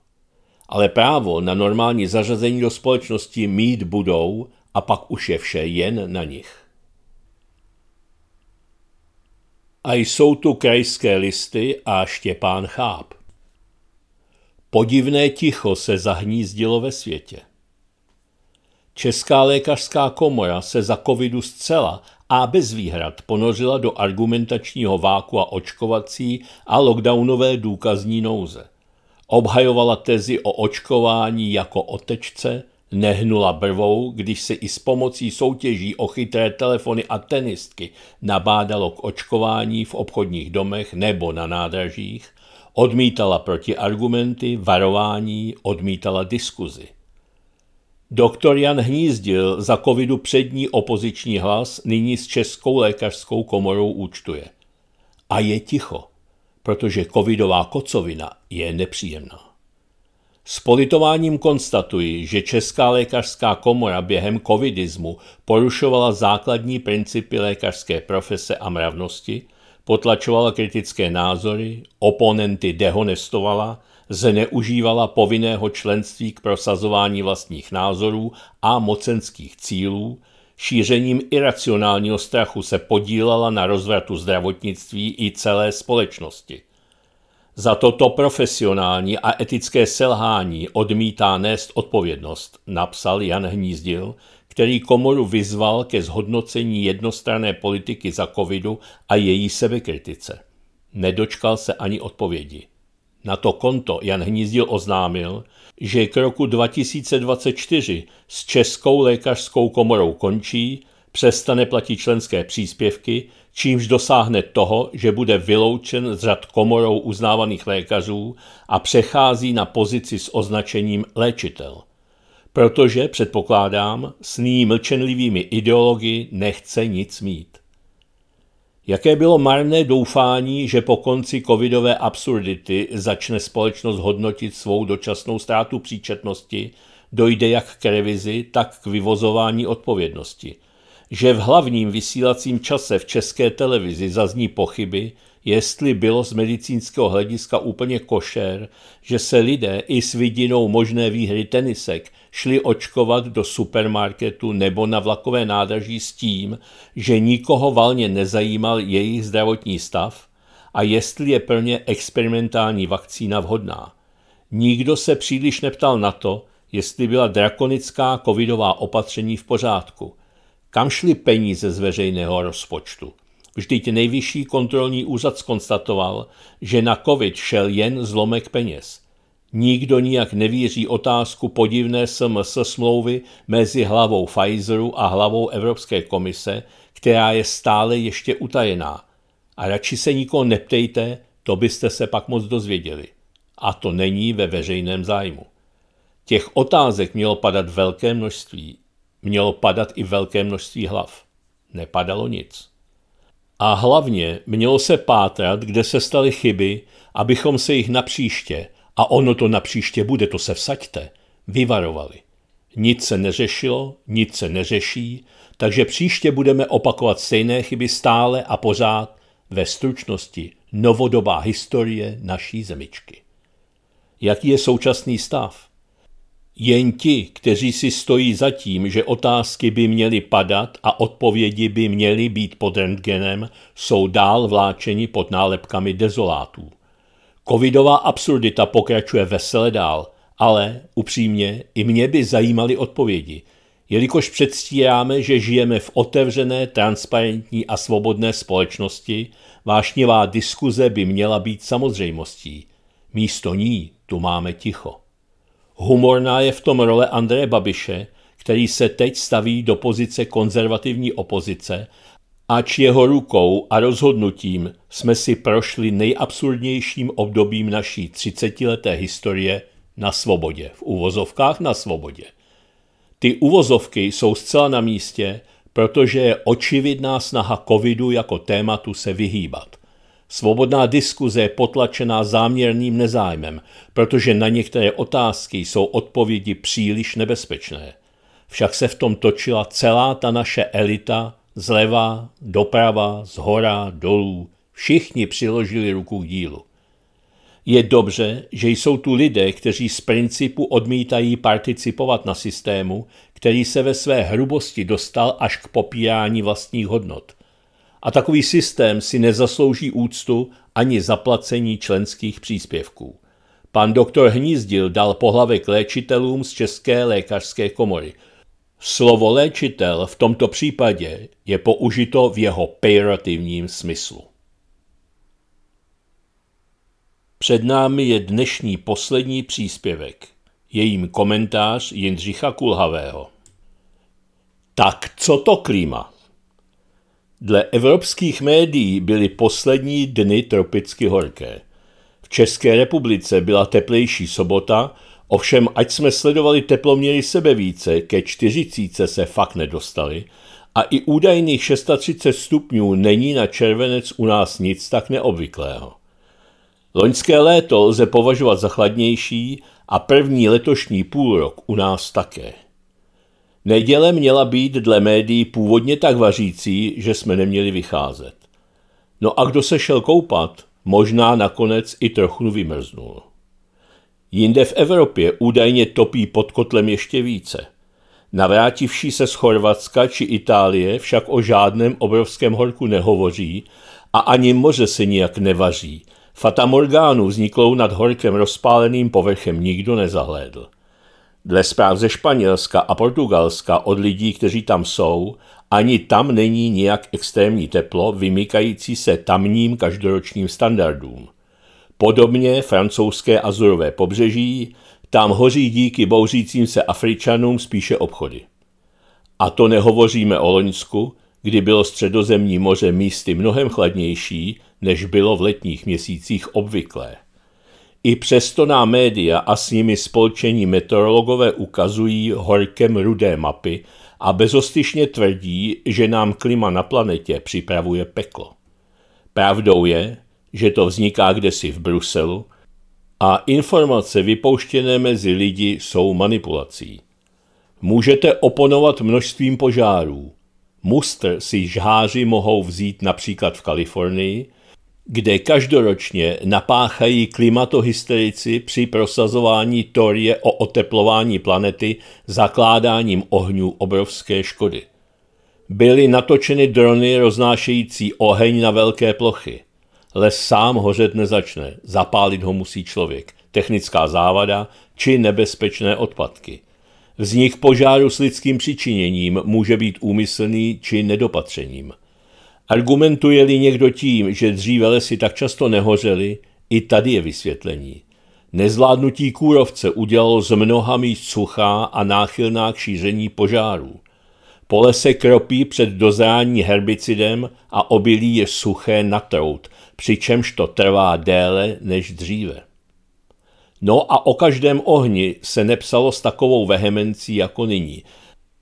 Ale právo na normální zařazení do společnosti mít budou a pak už je vše jen na nich. A jsou tu krajské listy a Štěpán Cháp. Podivné ticho se zahnízdilo ve světě. Česká lékařská komora se za covidu zcela a bez výhrad ponořila do argumentačního váku a očkovací a lockdownové důkazní nouze. Obhajovala tezi o očkování jako otečce, nehnula brvou, když se i s pomocí soutěží o chytré telefony a tenistky nabádalo k očkování v obchodních domech nebo na nádražích, Odmítala protiargumenty, varování, odmítala diskuzi. Doktor Jan Hnízdil za covidu přední opoziční hlas nyní s Českou lékařskou komorou účtuje. A je ticho, protože covidová kocovina je nepříjemná. S politováním konstatuji, že Česká lékařská komora během covidismu porušovala základní principy lékařské profese a mravnosti potlačovala kritické názory, oponenty dehonestovala, zneužívala povinného členství k prosazování vlastních názorů a mocenských cílů, šířením iracionálního strachu se podílala na rozvratu zdravotnictví i celé společnosti. Za toto profesionální a etické selhání odmítá nést odpovědnost, napsal Jan Hnízdil, který komoru vyzval ke zhodnocení jednostranné politiky za covidu a její sebekritice. Nedočkal se ani odpovědi. Na to konto Jan Hnízdil oznámil, že k roku 2024 s Českou lékařskou komorou končí, přestane platit členské příspěvky, čímž dosáhne toho, že bude vyloučen z řad komorou uznávaných lékařů a přechází na pozici s označením léčitel. Protože, předpokládám, s ní mlčenlivými ideologi nechce nic mít. Jaké bylo marné doufání, že po konci covidové absurdity začne společnost hodnotit svou dočasnou ztrátu příčetnosti, dojde jak k revizi, tak k vyvozování odpovědnosti. Že v hlavním vysílacím čase v české televizi zazní pochyby, jestli bylo z medicínského hlediska úplně košer, že se lidé i s vidinou možné výhry tenisek šli očkovat do supermarketu nebo na vlakové nádraží s tím, že nikoho valně nezajímal jejich zdravotní stav a jestli je pro ně experimentální vakcína vhodná. Nikdo se příliš neptal na to, jestli byla drakonická covidová opatření v pořádku. Kam šly peníze z veřejného rozpočtu? Vždyť nejvyšší kontrolní úřad skonstatoval, že na covid šel jen zlomek peněz – Nikdo nijak nevíří otázku podivné SMS smlouvy mezi hlavou Pfizeru a hlavou Evropské komise, která je stále ještě utajená. A radši se nikoho neptejte, to byste se pak moc dozvěděli. A to není ve veřejném zájmu. Těch otázek mělo padat velké množství. Mělo padat i velké množství hlav. Nepadalo nic. A hlavně mělo se pátrat, kde se staly chyby, abychom se jich napříště a ono to na příště bude, to se vsaďte, vyvarovali. Nic se neřešilo, nic se neřeší, takže příště budeme opakovat stejné chyby stále a pořád ve stručnosti novodobá historie naší zemičky. Jaký je současný stav? Jen ti, kteří si stojí za tím, že otázky by měly padat a odpovědi by měly být pod rentgenem, jsou dál vláčeni pod nálepkami dezolátů – Covidová absurdita pokračuje vesele dál, ale upřímně i mě by zajímaly odpovědi, jelikož předstíráme, že žijeme v otevřené, transparentní a svobodné společnosti, vášnivá diskuze by měla být samozřejmostí. Místo ní tu máme ticho. Humorná je v tom role Andreje Babiše, který se teď staví do pozice konzervativní opozice Ač jeho rukou a rozhodnutím jsme si prošli nejabsurdnějším obdobím naší třicetileté historie na svobodě, v uvozovkách na svobodě. Ty uvozovky jsou zcela na místě, protože je očividná snaha covidu jako tématu se vyhýbat. Svobodná diskuze je potlačená záměrným nezájmem, protože na některé otázky jsou odpovědi příliš nebezpečné. Však se v tom točila celá ta naše elita Zleva, doprava, zhora, dolů, všichni přiložili ruku k dílu. Je dobře, že jsou tu lidé, kteří z principu odmítají participovat na systému, který se ve své hrubosti dostal až k popírání vlastních hodnot. A takový systém si nezaslouží úctu ani zaplacení členských příspěvků. Pan doktor Hnízdil dal pohlavek léčitelům z České lékařské komory – Slovo léčitel v tomto případě je použito v jeho pejorativním smyslu. Před námi je dnešní poslední příspěvek, jejím komentář Jindřicha Kulhavého. Tak co to klima? Dle evropských médií byly poslední dny tropicky horké. V České republice byla teplejší sobota Ovšem, ať jsme sledovali teploměry více, ke čtyřicíce se fakt nedostali a i údajných 630 stupňů není na červenec u nás nic tak neobvyklého. Loňské léto lze považovat za chladnější a první letošní půlrok u nás také. Neděle měla být dle médií původně tak vařící, že jsme neměli vycházet. No a kdo se šel koupat, možná nakonec i trochu vymrznul. Jinde v Evropě údajně topí pod kotlem ještě více. Navrátivší se z Chorvatska či Itálie však o žádném obrovském horku nehovoří a ani moře se nijak nevaří. Fata Morgánu vzniklou nad horkem rozpáleným povrchem nikdo nezahlédl. Dle zpráv ze Španělska a Portugalska od lidí, kteří tam jsou, ani tam není nijak extrémní teplo, vymykající se tamním každoročním standardům. Podobně francouzské Azurové pobřeží, tam hoří díky bouřícím se Afričanům spíše obchody. A to nehovoříme o Loňsku, kdy bylo středozemní moře místy mnohem chladnější, než bylo v letních měsících obvyklé. I přesto nám média a s nimi spolčení meteorologové ukazují horkem rudé mapy a bezostyšně tvrdí, že nám klima na planetě připravuje peklo. Pravdou je, že to vzniká kdesi v Bruselu a informace vypouštěné mezi lidi jsou manipulací. Můžete oponovat množstvím požárů. Mustr si žháři mohou vzít například v Kalifornii, kde každoročně napáchají klimatohysterici při prosazování teorie o oteplování planety zakládáním ohňů obrovské škody. Byly natočeny drony roznášející oheň na velké plochy. Les sám hořet nezačne, zapálit ho musí člověk, technická závada či nebezpečné odpadky. Vznik požáru s lidským přičiněním může být úmyslný či nedopatřením. Argumentuje-li někdo tím, že dříve lesy tak často nehořely, i tady je vysvětlení. Nezvládnutí kůrovce udělalo z mnoha míst suchá a náchylná k šíření požárů pole se kropí před dozrání herbicidem a obilí je suché na trout, přičemž to trvá déle než dříve. No a o každém ohni se nepsalo s takovou vehemencí jako nyní.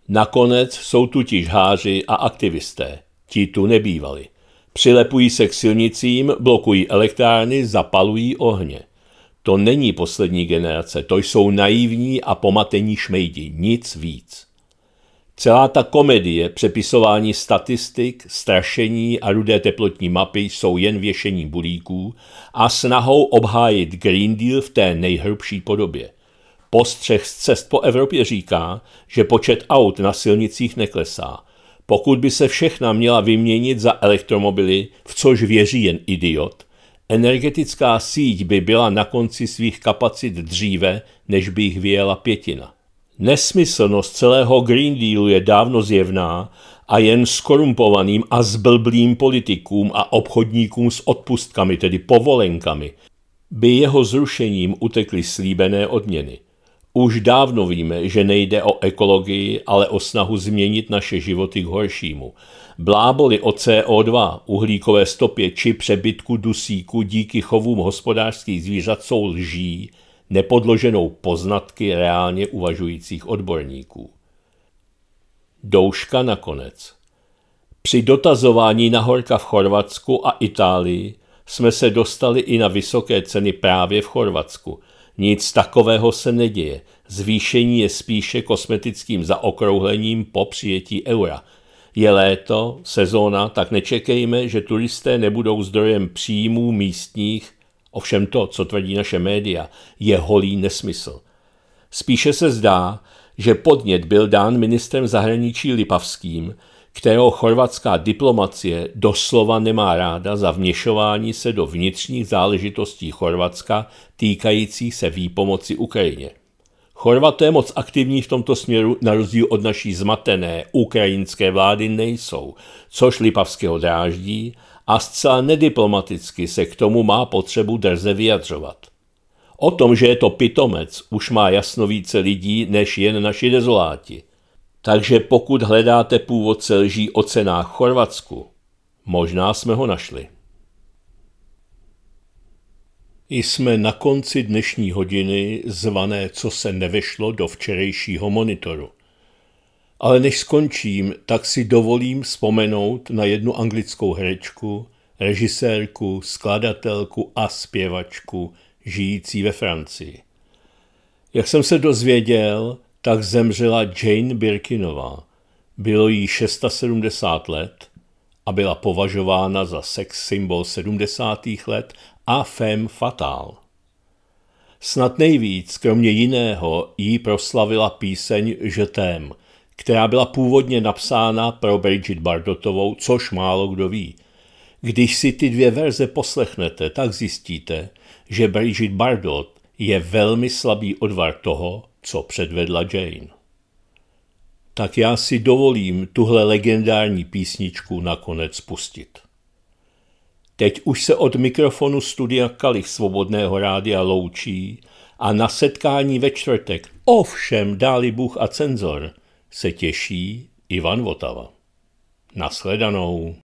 Nakonec jsou tu tižháři a aktivisté. Ti tu nebývali. Přilepují se k silnicím, blokují elektrárny, zapalují ohně. To není poslední generace, to jsou naivní a pomatení šmejdi, nic víc. Celá ta komedie přepisování statistik, strašení a rudé teplotní mapy jsou jen věšení bulíků a snahou obhájit Green Deal v té nejhrubší podobě. Postřeh z cest po Evropě říká, že počet aut na silnicích neklesá. Pokud by se všechna měla vyměnit za elektromobily, v což věří jen idiot, energetická síť by byla na konci svých kapacit dříve, než by jich vyjela pětina. Nesmyslnost celého Green Dealu je dávno zjevná a jen skorumpovaným a zblblým politikům a obchodníkům s odpustkami, tedy povolenkami, by jeho zrušením utekly slíbené odměny. Už dávno víme, že nejde o ekologii, ale o snahu změnit naše životy k horšímu. Bláboli o CO2, uhlíkové stopě či přebytku dusíku díky chovům hospodářských zvířat jsou lží, nepodloženou poznatky reálně uvažujících odborníků. Douška nakonec. Při dotazování na horka v Chorvatsku a Itálii jsme se dostali i na vysoké ceny právě v Chorvatsku. Nic takového se neděje. Zvýšení je spíše kosmetickým zaokrouhlením po přijetí eura. Je léto, sezóna, tak nečekejme, že turisté nebudou zdrojem příjmů místních Ovšem to, co tvrdí naše média, je holý nesmysl. Spíše se zdá, že podnět byl dán ministrem zahraničí Lipavským, kterého chorvatská diplomacie doslova nemá ráda za vněšování se do vnitřních záležitostí Chorvatska týkajících se výpomoci Ukrajině. Chorvaté moc aktivní v tomto směru na rozdíl od naší zmatené ukrajinské vlády nejsou, což Lipavského dráždí a zcela nediplomaticky se k tomu má potřebu drze vyjadřovat. O tom, že je to pitomec, už má jasno více lidí než jen naši dezoláti. Takže pokud hledáte původce lží o cenách v Chorvatsku, možná jsme ho našli. Jsme na konci dnešní hodiny zvané Co se nevešlo do včerejšího monitoru – ale než skončím, tak si dovolím vzpomenout na jednu anglickou herečku, režisérku, skladatelku a zpěvačku, žijící ve Francii. Jak jsem se dozvěděl, tak zemřela Jane Birkinová. Bylo jí 670 let a byla považována za sex symbol 70. let a femme fatale. Snad nejvíc, kromě jiného, jí proslavila píseň t'aime, která byla původně napsána pro Bridget Bardotovou, což málo kdo ví. Když si ty dvě verze poslechnete, tak zjistíte, že Bridget Bardot je velmi slabý odvar toho, co předvedla Jane. Tak já si dovolím tuhle legendární písničku nakonec pustit. Teď už se od mikrofonu studia Kalich Svobodného rádia loučí a na setkání ve čtvrtek ovšem dáli Bůh a cenzor – se těší Ivan Votava. Nasledanou.